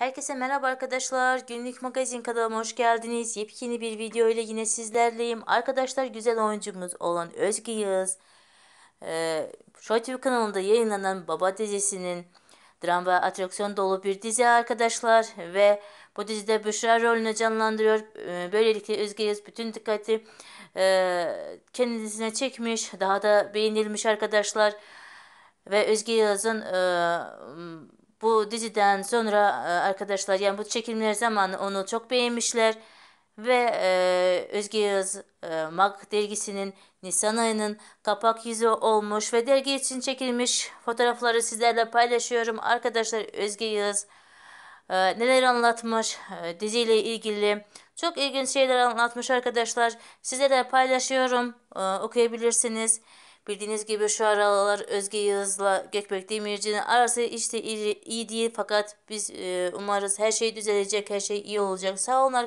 Herkese merhaba arkadaşlar. Günlük magazin kanalıma hoş geldiniz. Yepyeni bir video ile yine sizlerleyim. Arkadaşlar güzel oyuncumuz olan Özgü Yağız. Ee, kanalında yayınlanan Baba dizisinin dram ve atraksiyon dolu bir dizi arkadaşlar. Ve bu dizide Büşra rolünü canlandırıyor. E, böylelikle Özgü Yağız bütün dikkati e, kendisine çekmiş. Daha da beğenilmiş arkadaşlar. Ve Özgü Yağız'ın... E, bu diziden sonra e, arkadaşlar yani bu çekimler zamanı onu çok beğenmişler ve e, Özge Yağız e, Mag dergisinin Nisan ayının kapak yüzü olmuş ve dergi için çekilmiş fotoğrafları sizlerle paylaşıyorum. Arkadaşlar Özge Yağız e, neler anlatmış e, diziyle ilgili çok ilginç şeyler anlatmış arkadaşlar. Size de paylaşıyorum e, okuyabilirsiniz. Bildiğiniz gibi şu aralar Özge Yağız'la Gökbek Demirci'nin arası işte iyi, iyi değil fakat biz e, umarız her şey düzelecek, her şey iyi olacak. Sağ olun arkadaşlar.